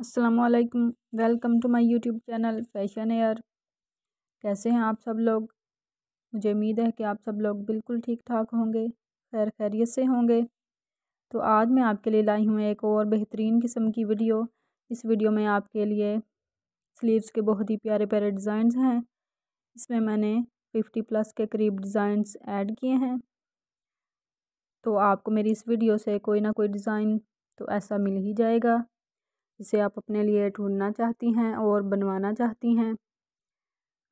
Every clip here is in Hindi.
असलकम welcome to my YouTube channel fashion air कैसे हैं आप सब लोग मुझे उम्मीद है कि आप सब लोग बिल्कुल ठीक ठाक होंगे खैर खैरियत से होंगे तो आज मैं आपके लिए लाई हूँ एक और बेहतरीन किस्म की वीडियो इस वीडियो में आपके लिए स्लीव्स के बहुत ही प्यारे प्यारे डिज़ाइन हैं इसमें मैंने फिफ्टी प्लस के करीब डिज़ाइनस ऐड किए हैं तो आपको मेरी इस वीडियो से कोई ना कोई डिज़ाइन तो ऐसा मिल ही जाएगा जिसे आप अपने लिए ढूंढना चाहती हैं और बनवाना चाहती हैं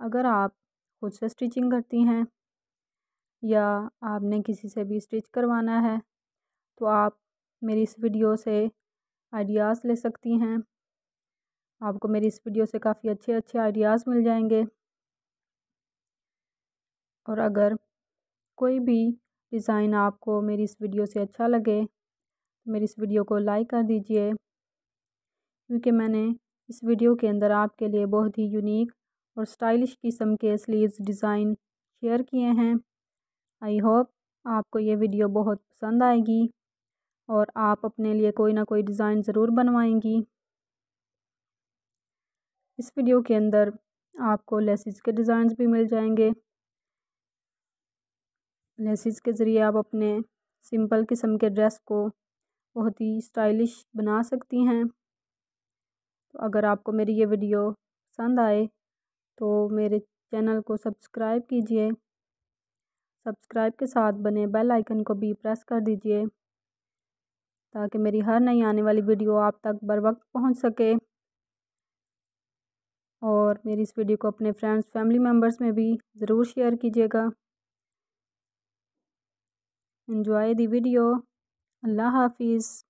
अगर आप खुद से स्टिचिंग करती हैं या आपने किसी से भी स्टिच करवाना है तो आप मेरी इस वीडियो से आइडियाज़ ले सकती हैं आपको मेरी इस वीडियो से काफ़ी अच्छे अच्छे आइडियाज़ मिल जाएंगे और अगर कोई भी डिज़ाइन आपको मेरी इस वीडियो से अच्छा लगे तो मेरी इस वीडियो को लाइक कर दीजिए क्योंकि मैंने इस वीडियो के अंदर आपके लिए बहुत ही यूनिक और स्टाइलिश किस्म के स्लीव्स डिज़ाइन शेयर किए हैं आई होप आपको ये वीडियो बहुत पसंद आएगी और आप अपने लिए कोई ना कोई डिज़ाइन ज़रूर बनवाएंगी इस वीडियो के अंदर आपको लेसिस के डिज़ाइंस भी मिल जाएंगे लेसिस के ज़रिए आप अपने सिंपल किस्म के ड्रेस को बहुत ही स्टाइलिश बना सकती हैं अगर आपको मेरी ये वीडियो पसंद आए तो मेरे चैनल को सब्सक्राइब कीजिए सब्सक्राइब के साथ बने बेल आइकन को भी प्रेस कर दीजिए ताकि मेरी हर नई आने वाली वीडियो आप तक बर वक्त पहुँच सके और मेरी इस वीडियो को अपने फ्रेंड्स फैमिली मेम्बर्स में भी ज़रूर शेयर कीजिएगा इन्जॉय दी वीडियो अल्लाह हाफिज़